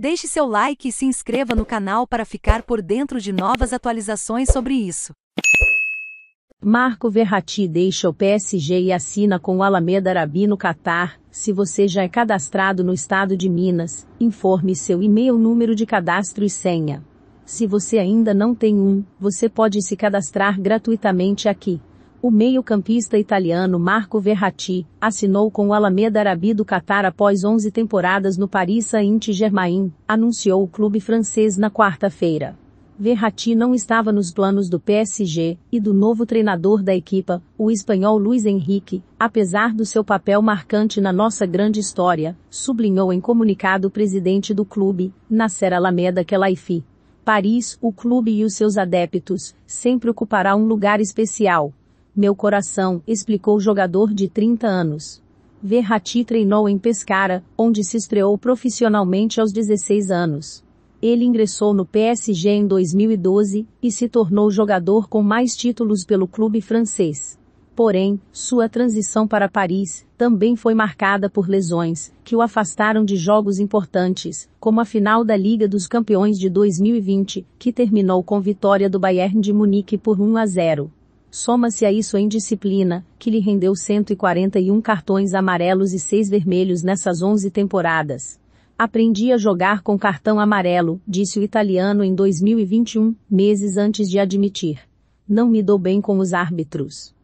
Deixe seu like e se inscreva no canal para ficar por dentro de novas atualizações sobre isso. Marco Verratti deixa o PSG e assina com o Alameda Arabi no Catar. Se você já é cadastrado no estado de Minas, informe seu e-mail, número de cadastro e senha. Se você ainda não tem um, você pode se cadastrar gratuitamente aqui. O meio-campista italiano Marco Verratti assinou com o Alameda Arabi do Catar após 11 temporadas no Paris Saint-Germain, anunciou o clube francês na quarta-feira. Verratti não estava nos planos do PSG e do novo treinador da equipa, o espanhol Luiz Henrique, apesar do seu papel marcante na nossa grande história, sublinhou em comunicado o presidente do clube, Nasser Alameda Kelaifi. Paris, o clube e os seus adeptos sempre ocupará um lugar especial, meu coração, explicou o jogador de 30 anos. Verratti treinou em Pescara, onde se estreou profissionalmente aos 16 anos. Ele ingressou no PSG em 2012 e se tornou jogador com mais títulos pelo clube francês. Porém, sua transição para Paris também foi marcada por lesões que o afastaram de jogos importantes, como a final da Liga dos Campeões de 2020, que terminou com vitória do Bayern de Munique por 1 a 0. Soma-se a isso a indisciplina, que lhe rendeu 141 cartões amarelos e 6 vermelhos nessas 11 temporadas. Aprendi a jogar com cartão amarelo, disse o italiano em 2021, meses antes de admitir. Não me dou bem com os árbitros.